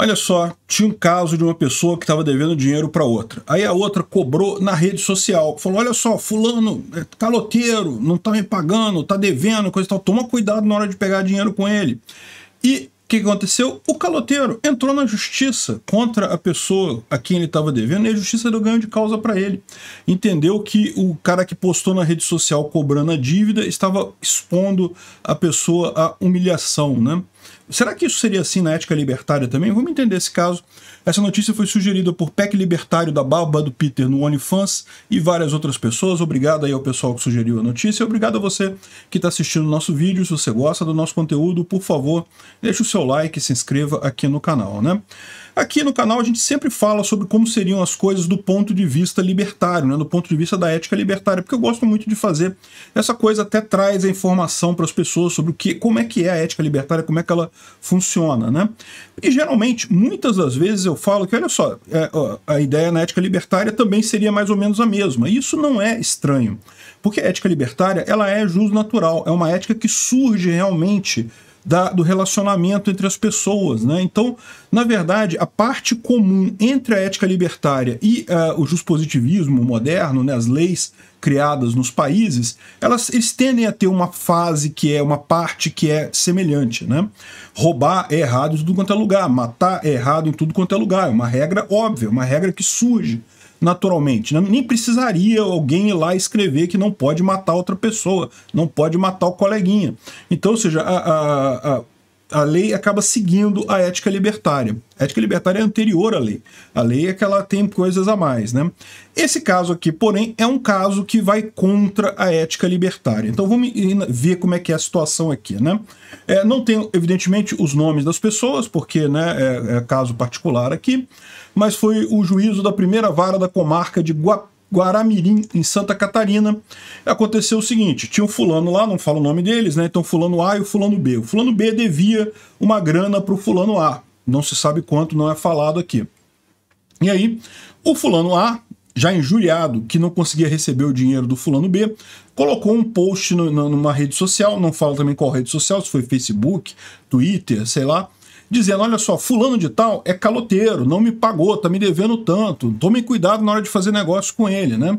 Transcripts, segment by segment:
Olha só, tinha um caso de uma pessoa que estava devendo dinheiro para outra. Aí a outra cobrou na rede social. Falou: olha só, fulano, é caloteiro, tá não está me pagando, está devendo, coisa e tal. Toma cuidado na hora de pegar dinheiro com ele. E o que aconteceu? O caloteiro entrou na justiça contra a pessoa a quem ele estava devendo e a justiça deu ganho de causa para ele. Entendeu que o cara que postou na rede social cobrando a dívida estava expondo a pessoa à humilhação, né? Será que isso seria assim na ética libertária também? Vamos entender esse caso. Essa notícia foi sugerida por PEC Libertário da Barba do Peter no OnlyFans e várias outras pessoas. Obrigado aí ao pessoal que sugeriu a notícia. Obrigado a você que está assistindo o nosso vídeo. Se você gosta do nosso conteúdo, por favor, deixe o seu like e se inscreva aqui no canal, né? Aqui no canal a gente sempre fala sobre como seriam as coisas do ponto de vista libertário, né, do ponto de vista da ética libertária, porque eu gosto muito de fazer essa coisa até traz a informação para as pessoas sobre o que, como é que é a ética libertária, como é que ela funciona, né? E geralmente, muitas das vezes eu falo que olha só, é, a ideia na ética libertária também seria mais ou menos a mesma. Isso não é estranho, porque a ética libertária ela é jus natural, é uma ética que surge realmente da, do relacionamento entre as pessoas. Né? Então, na verdade, a parte comum entre a ética libertária e uh, o positivismo moderno, né, as leis criadas nos países, elas eles tendem a ter uma fase que é uma parte que é semelhante, né? Roubar é errado em tudo quanto é lugar, matar é errado em tudo quanto é lugar, é uma regra óbvia, uma regra que surge naturalmente. Né? Nem precisaria alguém ir lá escrever que não pode matar outra pessoa, não pode matar o coleguinha. Então, ou seja, a, a, a a lei acaba seguindo a ética libertária. A ética libertária é anterior à lei. A lei é que ela tem coisas a mais, né? Esse caso aqui, porém, é um caso que vai contra a ética libertária. Então vamos ver como é que é a situação aqui, né? É, não tem, evidentemente, os nomes das pessoas, porque né, é, é caso particular aqui mas foi o juízo da primeira vara da comarca de Guapé. Guaramirim, em Santa Catarina, aconteceu o seguinte: tinha um fulano lá, não falo o nome deles, né? Então, fulano A e o fulano B. O fulano B devia uma grana para o fulano A. Não se sabe quanto, não é falado aqui. E aí, o fulano A, já injuriado, que não conseguia receber o dinheiro do fulano B, colocou um post no, no, numa rede social, não falo também qual rede social, se foi Facebook, Twitter, sei lá, dizendo: olha só, fulano de tal é caloteiro, não me pagou, tá me devendo tanto, tomem cuidado na hora de fazer negócio com ele, né?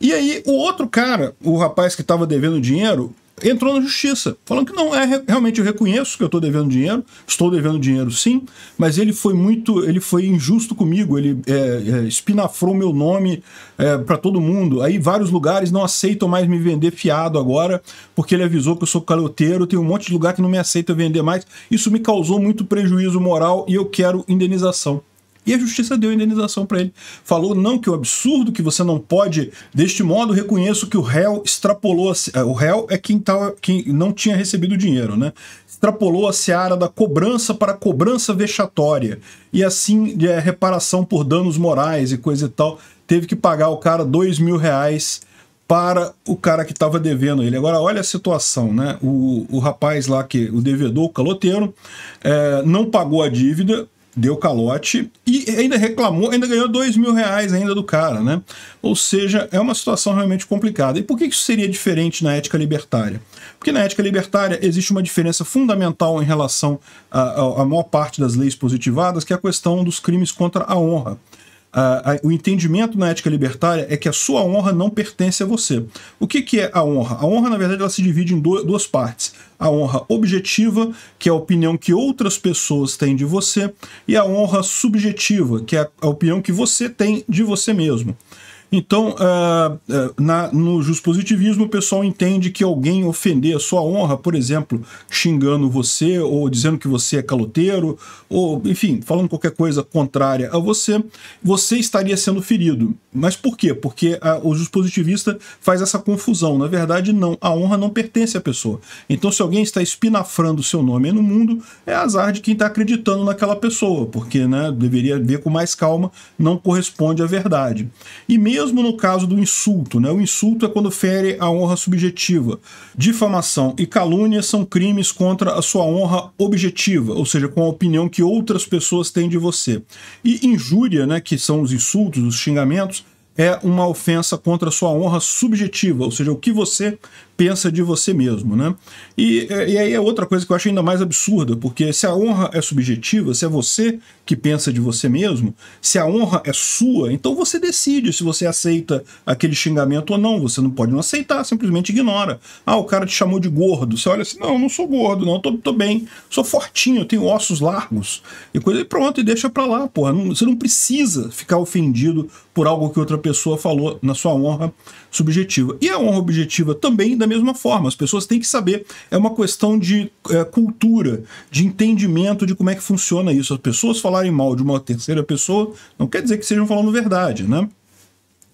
E aí, o outro cara, o rapaz que estava devendo dinheiro, entrou na justiça, falando que não, é realmente eu reconheço que eu estou devendo dinheiro, estou devendo dinheiro sim, mas ele foi muito, ele foi injusto comigo, ele é, é, espinafrou meu nome é, para todo mundo. Aí vários lugares não aceitam mais me vender fiado agora, porque ele avisou que eu sou caloteiro, tem um monte de lugar que não me aceita vender mais. Isso me causou muito prejuízo moral e eu quero indenização. E a justiça deu indenização para ele. Falou não que o absurdo que você não pode, deste modo reconheço que o réu extrapolou, a, eh, o réu é quem, tal, quem não tinha recebido o dinheiro, né? Extrapolou a seara da cobrança para cobrança vexatória e assim é, reparação por danos morais e coisa e tal. Teve que pagar o cara dois mil reais para o cara que estava devendo ele. Agora, olha a situação, né? O, o rapaz lá, que o devedor, o caloteiro, é, não pagou a dívida, deu calote e ainda reclamou, ainda ganhou dois mil reais ainda do cara, né? Ou seja, é uma situação realmente complicada. E por que isso seria diferente na ética libertária? Porque na ética libertária existe uma diferença fundamental em relação à maior parte das leis positivadas, que é a questão dos crimes contra a honra a, ah, a, ah, o entendimento na ética libertária é que a sua honra não pertence a você. O que, que é a honra? A honra, na verdade, ela se divide em do, duas partes. A honra objetiva, que é a opinião que outras pessoas têm de você, e a honra subjetiva, que é a, a opinião que você tem de você mesmo. Então, uh, uh, na, no positivismo o pessoal entende que alguém ofender a sua honra, por exemplo, xingando você, ou dizendo que você é caloteiro, ou, enfim, falando qualquer coisa contrária a você, você estaria sendo ferido. Mas por quê? Porque é, o dispositivista faz essa confusão. Na verdade, não. A honra não pertence à pessoa. Então, se alguém está espinafrando o seu nome no mundo, é azar de quem está acreditando naquela pessoa, porque né, deveria ver com mais calma, não corresponde à verdade. E mesmo mesmo no caso do insulto. Né? O insulto é quando fere a honra subjetiva. Difamação e calúnia são crimes contra a sua honra objetiva, ou seja, com a opinião que outras pessoas têm de você. E injúria, né, que são os insultos, os xingamentos, é uma ofensa contra a sua honra subjetiva, ou seja, o que você pensa de você mesmo, né? E, e aí é outra coisa que eu acho ainda mais absurda, porque se a honra é subjetiva, se é você que pensa de você mesmo, se a honra é sua, então você decide se você aceita aquele xingamento ou não. Você não pode não aceitar, simplesmente ignora. Ah, o cara te chamou de gordo. Você olha assim, não, não sou gordo, não, tô, tô bem, sou fortinho, tenho ossos largos e coisa e pronto, e deixa pra lá, porra. Não, você não precisa ficar ofendido por algo que outra pessoa falou na sua honra subjetiva. E a honra objetiva também, da mesma forma, as pessoas têm que saber, é uma questão de é, cultura, de entendimento de como é que funciona isso. As pessoas falarem mal de uma terceira pessoa não quer dizer que sejam falando verdade, né?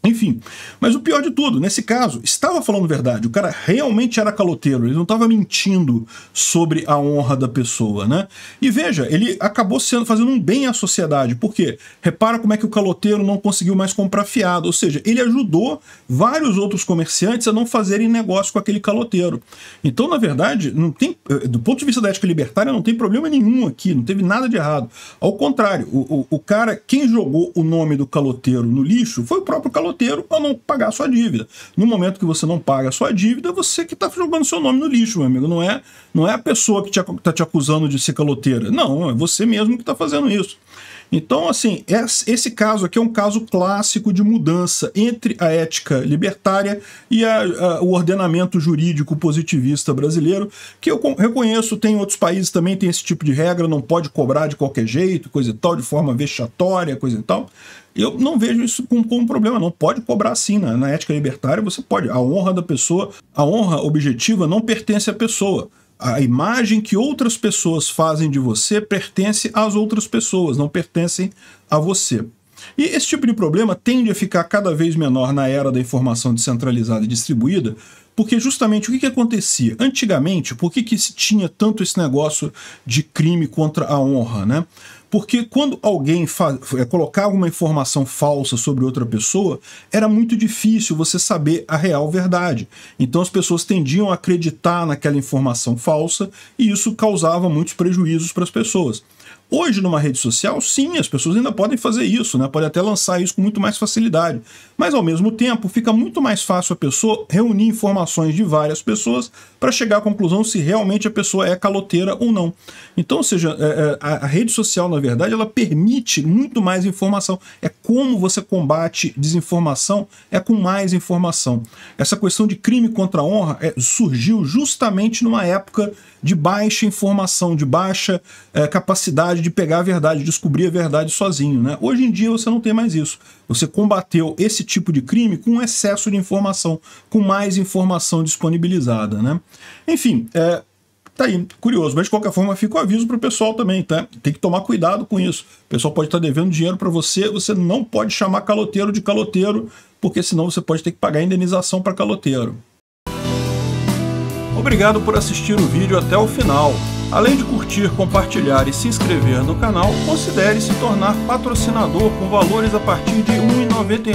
Enfim, mas o pior de tudo, nesse caso, estava falando verdade, o cara realmente era caloteiro, ele não estava mentindo sobre a honra da pessoa, né? E veja, ele acabou sendo fazendo um bem à sociedade, porque repara como é que o caloteiro não conseguiu mais comprar fiado, ou seja, ele ajudou vários outros comerciantes a não fazerem negócio com aquele caloteiro. Então, na verdade, não tem, do ponto de vista da ética libertária, não tem problema nenhum aqui, não teve nada de errado. Ao contrário, o, o, o cara, quem jogou o nome do caloteiro no lixo foi o próprio caloteiro roteiro para não pagar a sua dívida. No momento que você não paga a sua dívida, você que está jogando seu nome no lixo, meu amigo. Não é, não é a pessoa que está te, tá te acusando de ser caloteira. Não, é você mesmo que está fazendo isso. Então, assim, esse caso aqui é um caso clássico de mudança entre a ética libertária e a, a, o ordenamento jurídico positivista brasileiro, que eu reconheço, tem outros países também, tem esse tipo de regra, não pode cobrar de qualquer jeito, coisa e tal, de forma vexatória, coisa e tal. Eu não vejo isso como, como um problema, não. Pode cobrar sim, na, na ética libertária você pode. A honra da pessoa, a honra objetiva não pertence à pessoa a imagem que outras pessoas fazem de você pertence às outras pessoas, não pertence a você. E esse tipo de problema tende a ficar cada vez menor na era da informação descentralizada e distribuída, porque justamente o que, que acontecia? Antigamente, por que, que se tinha tanto esse negócio de crime contra a honra, né? Porque quando alguém é, colocava uma informação falsa sobre outra pessoa, era muito difícil você saber a real verdade. Então as pessoas tendiam a acreditar naquela informação falsa e isso causava muitos prejuízos para as pessoas. Hoje, numa rede social, sim, as pessoas ainda podem fazer isso, né? podem até lançar isso com muito mais facilidade. Mas, ao mesmo tempo, fica muito mais fácil a pessoa reunir informações de várias pessoas para chegar à conclusão se realmente a pessoa é caloteira ou não. Então, ou seja, é, é, a rede social, na verdade, ela permite muito mais informação. É como você combate desinformação, é com mais informação. Essa questão de crime contra a honra é, surgiu justamente numa época de baixa informação, de baixa é, capacidade de pegar a verdade, descobrir a verdade sozinho. Né? Hoje em dia você não tem mais isso. Você combateu esse tipo de crime com excesso de informação, com mais informação disponibilizada. Né? Enfim, é, Tá aí, curioso, mas de qualquer forma fica o um aviso pro pessoal também, tá? Tem que tomar cuidado com isso. O pessoal pode estar tá devendo dinheiro para você, você não pode chamar caloteiro de caloteiro, porque senão você pode ter que pagar indenização para caloteiro. Obrigado por assistir o vídeo até o final. Além de curtir, compartilhar e se inscrever no canal, considere se tornar patrocinador com valores a partir de R$ 1,99